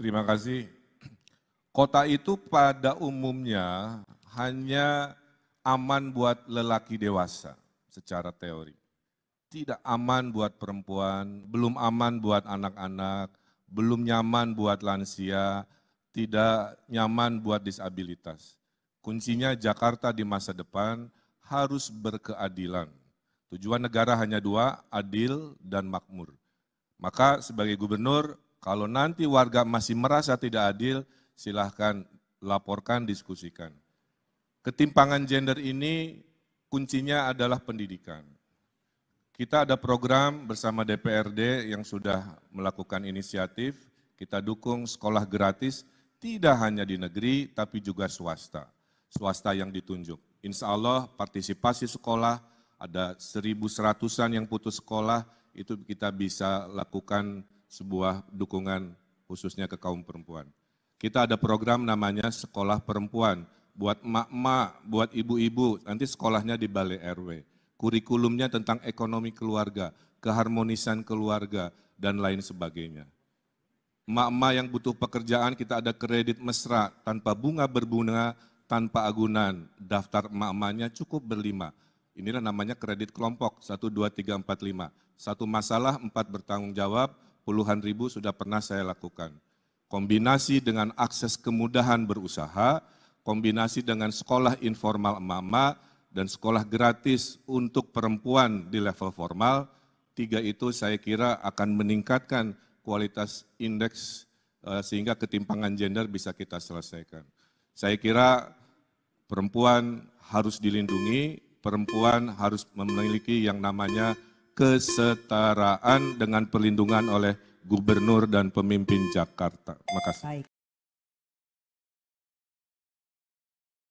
Terima kasih. Kota itu pada umumnya hanya aman buat lelaki dewasa secara teori. Tidak aman buat perempuan, belum aman buat anak-anak, belum nyaman buat lansia, tidak nyaman buat disabilitas. Kuncinya Jakarta di masa depan harus berkeadilan. Tujuan negara hanya dua, adil dan makmur. Maka sebagai gubernur kalau nanti warga masih merasa tidak adil, silahkan laporkan, diskusikan. Ketimpangan gender ini kuncinya adalah pendidikan. Kita ada program bersama DPRD yang sudah melakukan inisiatif, kita dukung sekolah gratis, tidak hanya di negeri, tapi juga swasta. Swasta yang ditunjuk. Insya Allah partisipasi sekolah, ada seribu seratusan yang putus sekolah, itu kita bisa lakukan sebuah dukungan khususnya ke kaum perempuan. Kita ada program namanya Sekolah Perempuan, buat emak-emak, buat ibu-ibu, nanti sekolahnya di Balai RW. Kurikulumnya tentang ekonomi keluarga, keharmonisan keluarga, dan lain sebagainya. Emak-emak yang butuh pekerjaan, kita ada kredit mesra, tanpa bunga berbunga, tanpa agunan. Daftar emak-emaknya cukup berlima. Inilah namanya kredit kelompok, 1, 2, 3, 4, 5. Satu masalah, empat bertanggung jawab, puluhan ribu sudah pernah saya lakukan. Kombinasi dengan akses kemudahan berusaha, kombinasi dengan sekolah informal emak dan sekolah gratis untuk perempuan di level formal, tiga itu saya kira akan meningkatkan kualitas indeks eh, sehingga ketimpangan gender bisa kita selesaikan. Saya kira perempuan harus dilindungi, perempuan harus memiliki yang namanya kesetaraan dengan perlindungan oleh gubernur dan pemimpin Jakarta. Makasih.